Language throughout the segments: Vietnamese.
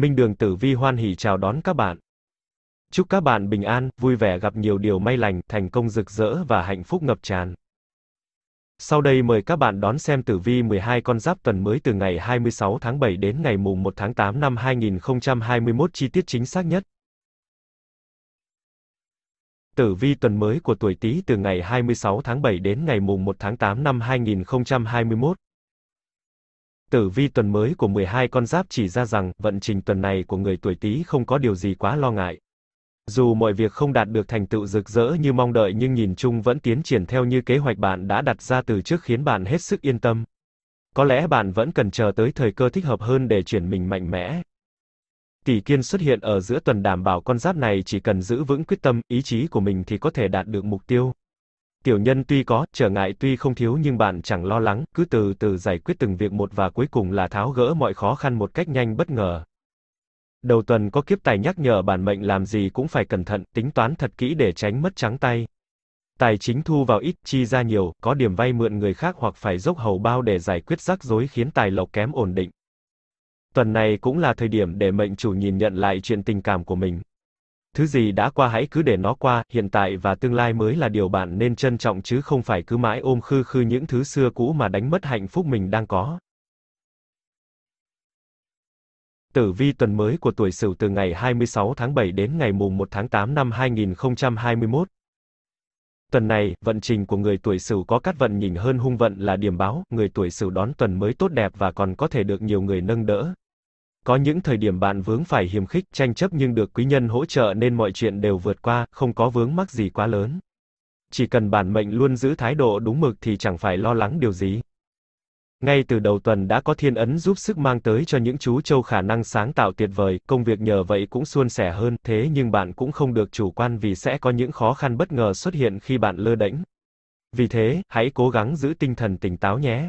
Minh Đường Tử Vi hoan hỉ chào đón các bạn. Chúc các bạn bình an, vui vẻ gặp nhiều điều may lành, thành công rực rỡ và hạnh phúc ngập tràn. Sau đây mời các bạn đón xem tử vi 12 con giáp tuần mới từ ngày 26 tháng 7 đến ngày mùng 1 tháng 8 năm 2021 chi tiết chính xác nhất. Tử vi tuần mới của tuổi Tý từ ngày 26 tháng 7 đến ngày mùng 1 tháng 8 năm 2021. Tử vi tuần mới của 12 con giáp chỉ ra rằng, vận trình tuần này của người tuổi Tý không có điều gì quá lo ngại. Dù mọi việc không đạt được thành tựu rực rỡ như mong đợi nhưng nhìn chung vẫn tiến triển theo như kế hoạch bạn đã đặt ra từ trước khiến bạn hết sức yên tâm. Có lẽ bạn vẫn cần chờ tới thời cơ thích hợp hơn để chuyển mình mạnh mẽ. Tỷ kiên xuất hiện ở giữa tuần đảm bảo con giáp này chỉ cần giữ vững quyết tâm, ý chí của mình thì có thể đạt được mục tiêu. Tiểu nhân tuy có, trở ngại tuy không thiếu nhưng bạn chẳng lo lắng, cứ từ từ giải quyết từng việc một và cuối cùng là tháo gỡ mọi khó khăn một cách nhanh bất ngờ. Đầu tuần có kiếp tài nhắc nhở bản mệnh làm gì cũng phải cẩn thận, tính toán thật kỹ để tránh mất trắng tay. Tài chính thu vào ít, chi ra nhiều, có điểm vay mượn người khác hoặc phải dốc hầu bao để giải quyết rắc rối khiến tài lộc kém ổn định. Tuần này cũng là thời điểm để mệnh chủ nhìn nhận lại chuyện tình cảm của mình. Thứ gì đã qua hãy cứ để nó qua, hiện tại và tương lai mới là điều bạn nên trân trọng chứ không phải cứ mãi ôm khư khư những thứ xưa cũ mà đánh mất hạnh phúc mình đang có. Tử vi tuần mới của tuổi Sửu từ ngày 26 tháng 7 đến ngày mùng 1 tháng 8 năm 2021. Tuần này, vận trình của người tuổi Sửu có cát vận nhìn hơn hung vận là điểm báo, người tuổi Sửu đón tuần mới tốt đẹp và còn có thể được nhiều người nâng đỡ, có những thời điểm bạn vướng phải hiềm khích, tranh chấp nhưng được quý nhân hỗ trợ nên mọi chuyện đều vượt qua, không có vướng mắc gì quá lớn. Chỉ cần bản mệnh luôn giữ thái độ đúng mực thì chẳng phải lo lắng điều gì. Ngay từ đầu tuần đã có thiên ấn giúp sức mang tới cho những chú châu khả năng sáng tạo tuyệt vời, công việc nhờ vậy cũng suôn sẻ hơn, thế nhưng bạn cũng không được chủ quan vì sẽ có những khó khăn bất ngờ xuất hiện khi bạn lơ đễnh. Vì thế, hãy cố gắng giữ tinh thần tỉnh táo nhé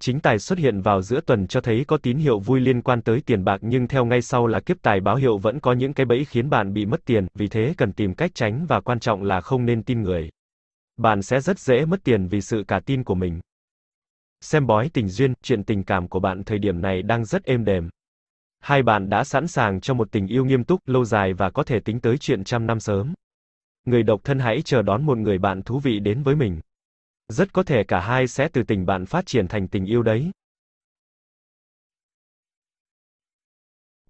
chính tài xuất hiện vào giữa tuần cho thấy có tín hiệu vui liên quan tới tiền bạc nhưng theo ngay sau là kiếp tài báo hiệu vẫn có những cái bẫy khiến bạn bị mất tiền, vì thế cần tìm cách tránh và quan trọng là không nên tin người. Bạn sẽ rất dễ mất tiền vì sự cả tin của mình. Xem bói tình duyên, chuyện tình cảm của bạn thời điểm này đang rất êm đềm. Hai bạn đã sẵn sàng cho một tình yêu nghiêm túc, lâu dài và có thể tính tới chuyện trăm năm sớm. Người độc thân hãy chờ đón một người bạn thú vị đến với mình. Rất có thể cả hai sẽ từ tình bạn phát triển thành tình yêu đấy.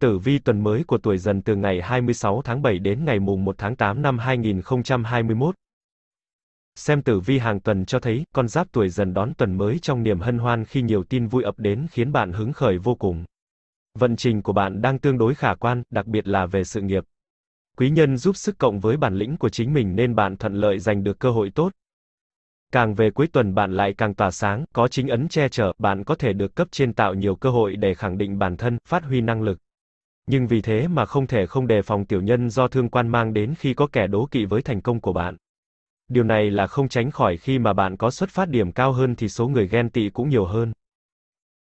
Tử vi tuần mới của tuổi dần từ ngày 26 tháng 7 đến ngày mùng 1 tháng 8 năm 2021. Xem tử vi hàng tuần cho thấy, con giáp tuổi dần đón tuần mới trong niềm hân hoan khi nhiều tin vui ập đến khiến bạn hứng khởi vô cùng. Vận trình của bạn đang tương đối khả quan, đặc biệt là về sự nghiệp. Quý nhân giúp sức cộng với bản lĩnh của chính mình nên bạn thuận lợi giành được cơ hội tốt, Càng về cuối tuần bạn lại càng tỏa sáng, có chính ấn che chở, bạn có thể được cấp trên tạo nhiều cơ hội để khẳng định bản thân, phát huy năng lực. Nhưng vì thế mà không thể không đề phòng tiểu nhân do thương quan mang đến khi có kẻ đố kỵ với thành công của bạn. Điều này là không tránh khỏi khi mà bạn có xuất phát điểm cao hơn thì số người ghen tị cũng nhiều hơn.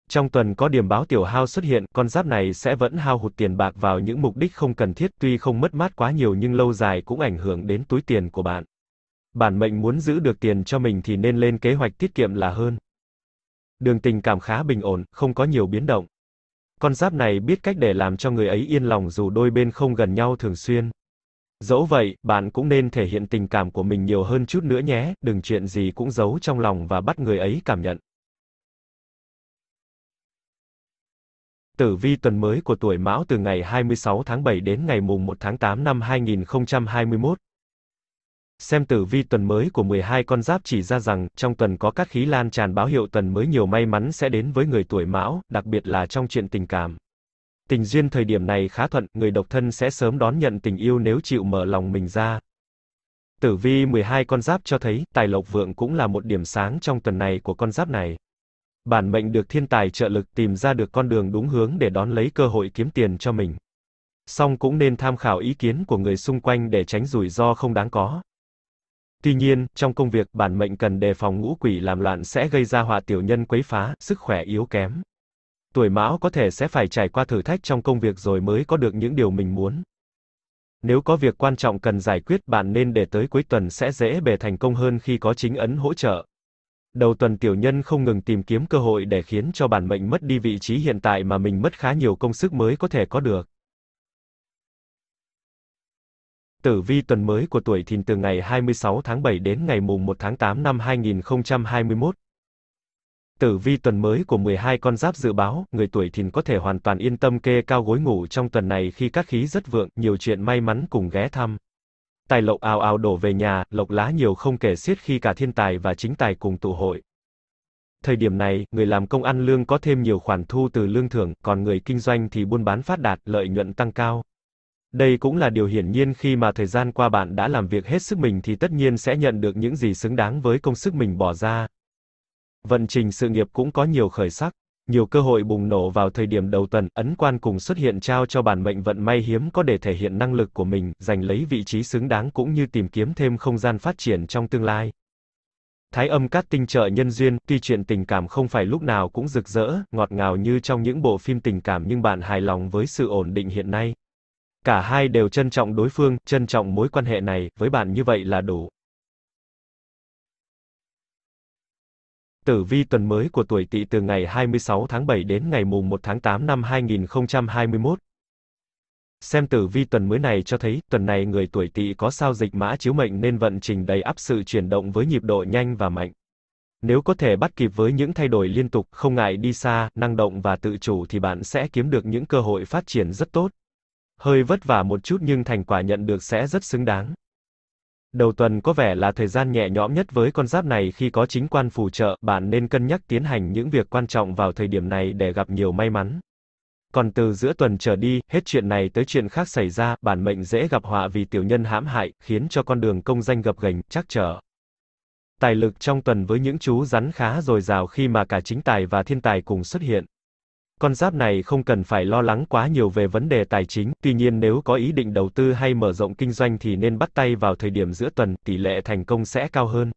Trong tuần có điểm báo tiểu hao xuất hiện, con giáp này sẽ vẫn hao hụt tiền bạc vào những mục đích không cần thiết, tuy không mất mát quá nhiều nhưng lâu dài cũng ảnh hưởng đến túi tiền của bạn bản mệnh muốn giữ được tiền cho mình thì nên lên kế hoạch tiết kiệm là hơn. Đường tình cảm khá bình ổn, không có nhiều biến động. Con giáp này biết cách để làm cho người ấy yên lòng dù đôi bên không gần nhau thường xuyên. Dẫu vậy, bạn cũng nên thể hiện tình cảm của mình nhiều hơn chút nữa nhé, đừng chuyện gì cũng giấu trong lòng và bắt người ấy cảm nhận. Tử vi tuần mới của tuổi Mão từ ngày 26 tháng 7 đến ngày mùng 1 tháng 8 năm 2021. Xem tử vi tuần mới của 12 con giáp chỉ ra rằng, trong tuần có các khí lan tràn báo hiệu tuần mới nhiều may mắn sẽ đến với người tuổi mão, đặc biệt là trong chuyện tình cảm. Tình duyên thời điểm này khá thuận, người độc thân sẽ sớm đón nhận tình yêu nếu chịu mở lòng mình ra. Tử vi 12 con giáp cho thấy, tài lộc vượng cũng là một điểm sáng trong tuần này của con giáp này. Bản mệnh được thiên tài trợ lực tìm ra được con đường đúng hướng để đón lấy cơ hội kiếm tiền cho mình. Song cũng nên tham khảo ý kiến của người xung quanh để tránh rủi ro không đáng có. Tuy nhiên, trong công việc, bản mệnh cần đề phòng ngũ quỷ làm loạn sẽ gây ra họa tiểu nhân quấy phá, sức khỏe yếu kém. Tuổi mão có thể sẽ phải trải qua thử thách trong công việc rồi mới có được những điều mình muốn. Nếu có việc quan trọng cần giải quyết, bạn nên để tới cuối tuần sẽ dễ bề thành công hơn khi có chính ấn hỗ trợ. Đầu tuần tiểu nhân không ngừng tìm kiếm cơ hội để khiến cho bản mệnh mất đi vị trí hiện tại mà mình mất khá nhiều công sức mới có thể có được. Tử vi tuần mới của tuổi thìn từ ngày 26 tháng 7 đến ngày mùng 1 tháng 8 năm 2021. Tử vi tuần mới của 12 con giáp dự báo, người tuổi thìn có thể hoàn toàn yên tâm kê cao gối ngủ trong tuần này khi các khí rất vượng, nhiều chuyện may mắn cùng ghé thăm. Tài lộc ào ào đổ về nhà, lộc lá nhiều không kể xiết khi cả thiên tài và chính tài cùng tụ hội. Thời điểm này, người làm công ăn lương có thêm nhiều khoản thu từ lương thưởng, còn người kinh doanh thì buôn bán phát đạt, lợi nhuận tăng cao. Đây cũng là điều hiển nhiên khi mà thời gian qua bạn đã làm việc hết sức mình thì tất nhiên sẽ nhận được những gì xứng đáng với công sức mình bỏ ra. Vận trình sự nghiệp cũng có nhiều khởi sắc, nhiều cơ hội bùng nổ vào thời điểm đầu tuần, ấn quan cùng xuất hiện trao cho bản mệnh vận may hiếm có để thể hiện năng lực của mình, giành lấy vị trí xứng đáng cũng như tìm kiếm thêm không gian phát triển trong tương lai. Thái âm cát tinh trợ nhân duyên, tuy chuyện tình cảm không phải lúc nào cũng rực rỡ, ngọt ngào như trong những bộ phim tình cảm nhưng bạn hài lòng với sự ổn định hiện nay. Cả hai đều trân trọng đối phương, trân trọng mối quan hệ này, với bạn như vậy là đủ. Tử vi tuần mới của tuổi Tỵ từ ngày 26 tháng 7 đến ngày mùng 1 tháng 8 năm 2021. Xem tử vi tuần mới này cho thấy, tuần này người tuổi Tỵ có sao dịch mã chiếu mệnh nên vận trình đầy áp sự chuyển động với nhịp độ nhanh và mạnh. Nếu có thể bắt kịp với những thay đổi liên tục, không ngại đi xa, năng động và tự chủ thì bạn sẽ kiếm được những cơ hội phát triển rất tốt hơi vất vả một chút nhưng thành quả nhận được sẽ rất xứng đáng. Đầu tuần có vẻ là thời gian nhẹ nhõm nhất với con giáp này khi có chính quan phù trợ, bạn nên cân nhắc tiến hành những việc quan trọng vào thời điểm này để gặp nhiều may mắn. Còn từ giữa tuần trở đi, hết chuyện này tới chuyện khác xảy ra, bản mệnh dễ gặp họa vì tiểu nhân hãm hại, khiến cho con đường công danh gập ghềnh, chắc trở. Tài lực trong tuần với những chú rắn khá dồi dào khi mà cả chính tài và thiên tài cùng xuất hiện. Con giáp này không cần phải lo lắng quá nhiều về vấn đề tài chính, tuy nhiên nếu có ý định đầu tư hay mở rộng kinh doanh thì nên bắt tay vào thời điểm giữa tuần, tỷ lệ thành công sẽ cao hơn.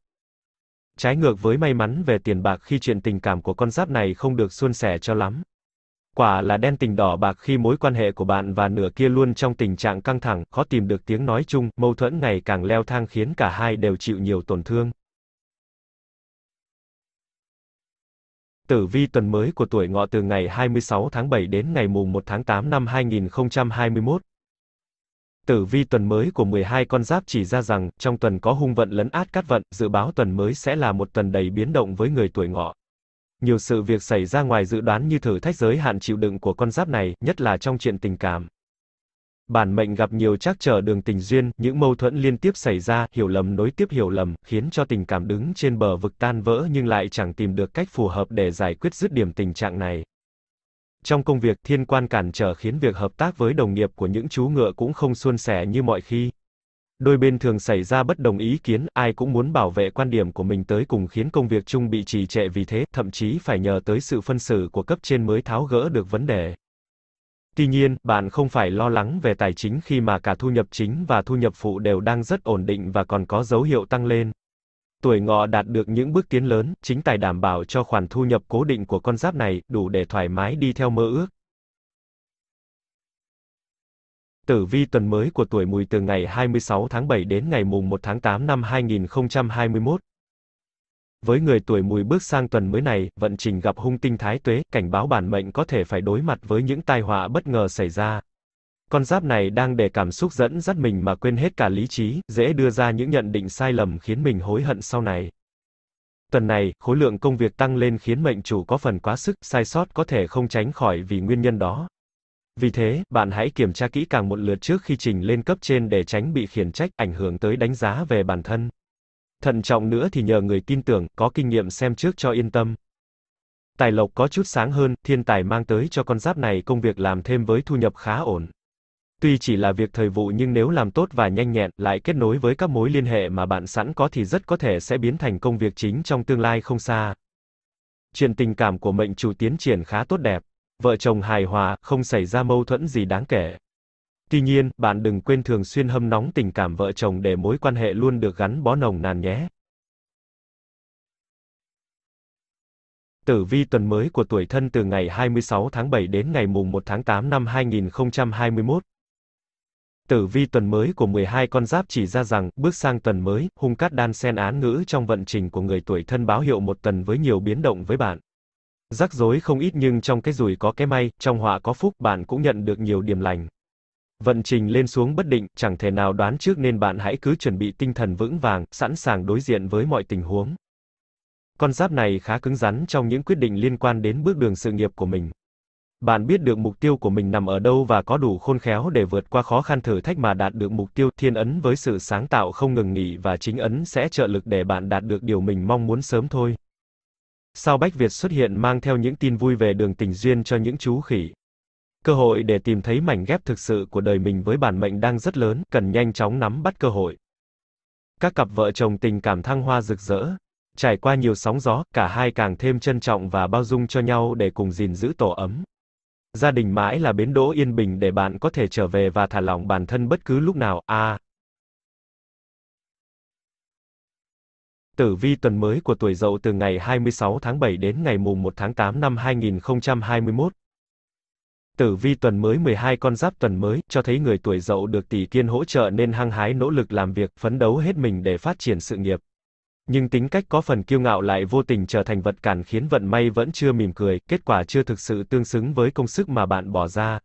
Trái ngược với may mắn về tiền bạc khi chuyện tình cảm của con giáp này không được suôn sẻ cho lắm. Quả là đen tình đỏ bạc khi mối quan hệ của bạn và nửa kia luôn trong tình trạng căng thẳng, khó tìm được tiếng nói chung, mâu thuẫn ngày càng leo thang khiến cả hai đều chịu nhiều tổn thương. Tử vi tuần mới của tuổi ngọ từ ngày 26 tháng 7 đến ngày mùng 1 tháng 8 năm 2021. Tử vi tuần mới của 12 con giáp chỉ ra rằng, trong tuần có hung vận lấn át cát vận, dự báo tuần mới sẽ là một tuần đầy biến động với người tuổi ngọ. Nhiều sự việc xảy ra ngoài dự đoán như thử thách giới hạn chịu đựng của con giáp này, nhất là trong chuyện tình cảm bản mệnh gặp nhiều trắc trở đường tình duyên, những mâu thuẫn liên tiếp xảy ra, hiểu lầm nối tiếp hiểu lầm, khiến cho tình cảm đứng trên bờ vực tan vỡ nhưng lại chẳng tìm được cách phù hợp để giải quyết dứt điểm tình trạng này. Trong công việc, thiên quan cản trở khiến việc hợp tác với đồng nghiệp của những chú ngựa cũng không suôn sẻ như mọi khi. Đôi bên thường xảy ra bất đồng ý kiến, ai cũng muốn bảo vệ quan điểm của mình tới cùng khiến công việc chung bị trì trệ vì thế, thậm chí phải nhờ tới sự phân xử của cấp trên mới tháo gỡ được vấn đề. Tuy nhiên, bạn không phải lo lắng về tài chính khi mà cả thu nhập chính và thu nhập phụ đều đang rất ổn định và còn có dấu hiệu tăng lên. Tuổi ngọ đạt được những bước tiến lớn, chính tài đảm bảo cho khoản thu nhập cố định của con giáp này đủ để thoải mái đi theo mơ ước. Tử vi tuần mới của tuổi mùi từ ngày 26 tháng 7 đến ngày mùng 1 tháng 8 năm 2021 với người tuổi mùi bước sang tuần mới này, vận trình gặp hung tinh thái tuế, cảnh báo bản mệnh có thể phải đối mặt với những tai họa bất ngờ xảy ra. Con giáp này đang để cảm xúc dẫn dắt mình mà quên hết cả lý trí, dễ đưa ra những nhận định sai lầm khiến mình hối hận sau này. Tuần này, khối lượng công việc tăng lên khiến mệnh chủ có phần quá sức, sai sót có thể không tránh khỏi vì nguyên nhân đó. Vì thế, bạn hãy kiểm tra kỹ càng một lượt trước khi trình lên cấp trên để tránh bị khiển trách, ảnh hưởng tới đánh giá về bản thân thận trọng nữa thì nhờ người tin tưởng, có kinh nghiệm xem trước cho yên tâm. Tài lộc có chút sáng hơn, thiên tài mang tới cho con giáp này công việc làm thêm với thu nhập khá ổn. Tuy chỉ là việc thời vụ nhưng nếu làm tốt và nhanh nhẹn, lại kết nối với các mối liên hệ mà bạn sẵn có thì rất có thể sẽ biến thành công việc chính trong tương lai không xa. Chuyện tình cảm của mệnh chủ tiến triển khá tốt đẹp, vợ chồng hài hòa, không xảy ra mâu thuẫn gì đáng kể. Tuy nhiên, bạn đừng quên thường xuyên hâm nóng tình cảm vợ chồng để mối quan hệ luôn được gắn bó nồng nàn nhé. Tử vi tuần mới của tuổi thân từ ngày 26 tháng 7 đến ngày mùng 1 tháng 8 năm 2021. Tử vi tuần mới của 12 con giáp chỉ ra rằng, bước sang tuần mới, hung cát đan sen án ngữ trong vận trình của người tuổi thân báo hiệu một tuần với nhiều biến động với bạn. Rắc rối không ít nhưng trong cái rủi có cái may, trong họa có phúc, bạn cũng nhận được nhiều điểm lành. Vận trình lên xuống bất định, chẳng thể nào đoán trước nên bạn hãy cứ chuẩn bị tinh thần vững vàng, sẵn sàng đối diện với mọi tình huống. Con giáp này khá cứng rắn trong những quyết định liên quan đến bước đường sự nghiệp của mình. Bạn biết được mục tiêu của mình nằm ở đâu và có đủ khôn khéo để vượt qua khó khăn thử thách mà đạt được mục tiêu thiên ấn với sự sáng tạo không ngừng nghỉ và chính ấn sẽ trợ lực để bạn đạt được điều mình mong muốn sớm thôi. Sao Bách Việt xuất hiện mang theo những tin vui về đường tình duyên cho những chú khỉ. Cơ hội để tìm thấy mảnh ghép thực sự của đời mình với bản mệnh đang rất lớn, cần nhanh chóng nắm bắt cơ hội. Các cặp vợ chồng tình cảm thăng hoa rực rỡ, trải qua nhiều sóng gió, cả hai càng thêm trân trọng và bao dung cho nhau để cùng gìn giữ tổ ấm. Gia đình mãi là bến đỗ yên bình để bạn có thể trở về và thả lỏng bản thân bất cứ lúc nào. A. À, Tử vi tuần mới của tuổi Dậu từ ngày 26 tháng 7 đến ngày mùng 1 tháng 8 năm 2021. Tử vi tuần mới 12 con giáp tuần mới, cho thấy người tuổi dậu được tỷ kiên hỗ trợ nên hăng hái nỗ lực làm việc, phấn đấu hết mình để phát triển sự nghiệp. Nhưng tính cách có phần kiêu ngạo lại vô tình trở thành vật cản khiến vận may vẫn chưa mỉm cười, kết quả chưa thực sự tương xứng với công sức mà bạn bỏ ra.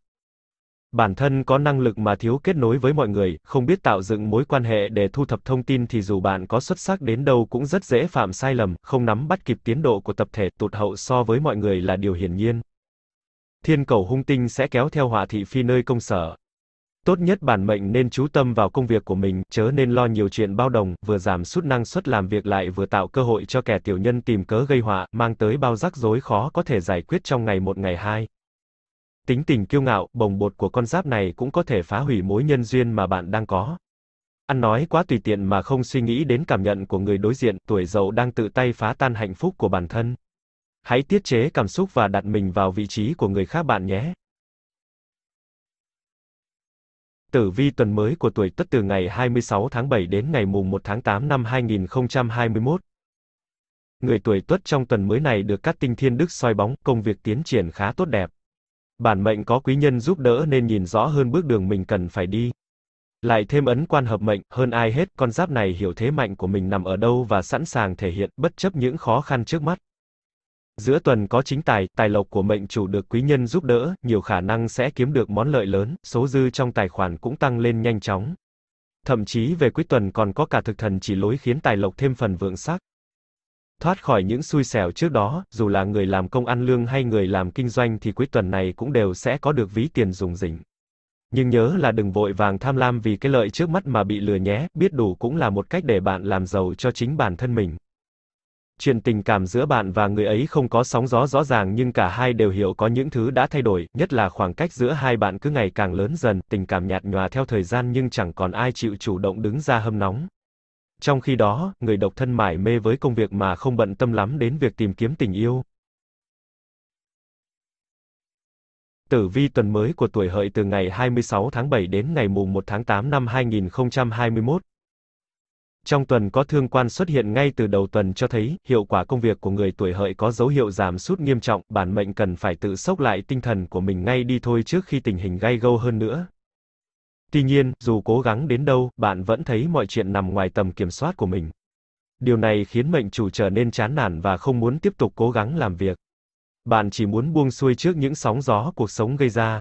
Bản thân có năng lực mà thiếu kết nối với mọi người, không biết tạo dựng mối quan hệ để thu thập thông tin thì dù bạn có xuất sắc đến đâu cũng rất dễ phạm sai lầm, không nắm bắt kịp tiến độ của tập thể tụt hậu so với mọi người là điều hiển nhiên thiên cầu hung tinh sẽ kéo theo họa thị phi nơi công sở. Tốt nhất bản mệnh nên chú tâm vào công việc của mình, chớ nên lo nhiều chuyện bao đồng, vừa giảm sút năng suất làm việc lại vừa tạo cơ hội cho kẻ tiểu nhân tìm cớ gây họa, mang tới bao rắc rối khó có thể giải quyết trong ngày một ngày hai. Tính tình kiêu ngạo, bồng bột của con giáp này cũng có thể phá hủy mối nhân duyên mà bạn đang có. Ăn nói quá tùy tiện mà không suy nghĩ đến cảm nhận của người đối diện, tuổi dậu đang tự tay phá tan hạnh phúc của bản thân. Hãy tiết chế cảm xúc và đặt mình vào vị trí của người khác bạn nhé. Tử vi tuần mới của tuổi Tất từ ngày 26 tháng 7 đến ngày mùng 1 tháng 8 năm 2021. Người tuổi Tuất trong tuần mới này được các tinh thiên đức soi bóng, công việc tiến triển khá tốt đẹp. Bản mệnh có quý nhân giúp đỡ nên nhìn rõ hơn bước đường mình cần phải đi. Lại thêm ấn quan hợp mệnh, hơn ai hết, con giáp này hiểu thế mạnh của mình nằm ở đâu và sẵn sàng thể hiện bất chấp những khó khăn trước mắt. Giữa tuần có chính tài, tài lộc của mệnh chủ được quý nhân giúp đỡ, nhiều khả năng sẽ kiếm được món lợi lớn, số dư trong tài khoản cũng tăng lên nhanh chóng. Thậm chí về cuối tuần còn có cả thực thần chỉ lối khiến tài lộc thêm phần vượng sắc. Thoát khỏi những xui xẻo trước đó, dù là người làm công ăn lương hay người làm kinh doanh thì cuối tuần này cũng đều sẽ có được ví tiền dùng rỉnh. Nhưng nhớ là đừng vội vàng tham lam vì cái lợi trước mắt mà bị lừa nhé, biết đủ cũng là một cách để bạn làm giàu cho chính bản thân mình chuyện tình cảm giữa bạn và người ấy không có sóng gió rõ ràng nhưng cả hai đều hiểu có những thứ đã thay đổi, nhất là khoảng cách giữa hai bạn cứ ngày càng lớn dần, tình cảm nhạt nhòa theo thời gian nhưng chẳng còn ai chịu chủ động đứng ra hâm nóng. Trong khi đó, người độc thân mải mê với công việc mà không bận tâm lắm đến việc tìm kiếm tình yêu. Tử vi tuần mới của tuổi hợi từ ngày 26 tháng 7 đến ngày mùng 1 tháng 8 năm 2021 trong tuần có thương quan xuất hiện ngay từ đầu tuần cho thấy hiệu quả công việc của người tuổi hợi có dấu hiệu giảm sút nghiêm trọng, bản mệnh cần phải tự sốc lại tinh thần của mình ngay đi thôi trước khi tình hình gay gâu hơn nữa. Tuy nhiên, dù cố gắng đến đâu, bạn vẫn thấy mọi chuyện nằm ngoài tầm kiểm soát của mình. Điều này khiến mệnh chủ trở nên chán nản và không muốn tiếp tục cố gắng làm việc. Bạn chỉ muốn buông xuôi trước những sóng gió cuộc sống gây ra.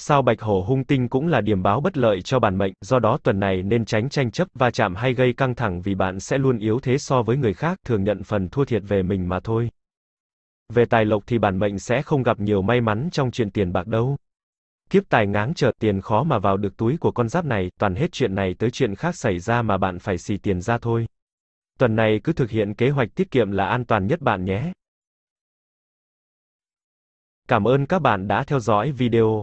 Sao bạch hổ hung tinh cũng là điểm báo bất lợi cho bản mệnh, do đó tuần này nên tránh tranh chấp, va chạm hay gây căng thẳng vì bạn sẽ luôn yếu thế so với người khác, thường nhận phần thua thiệt về mình mà thôi. Về tài lộc thì bản mệnh sẽ không gặp nhiều may mắn trong chuyện tiền bạc đâu. Kiếp tài ngáng trở tiền khó mà vào được túi của con giáp này, toàn hết chuyện này tới chuyện khác xảy ra mà bạn phải xì tiền ra thôi. Tuần này cứ thực hiện kế hoạch tiết kiệm là an toàn nhất bạn nhé. Cảm ơn các bạn đã theo dõi video.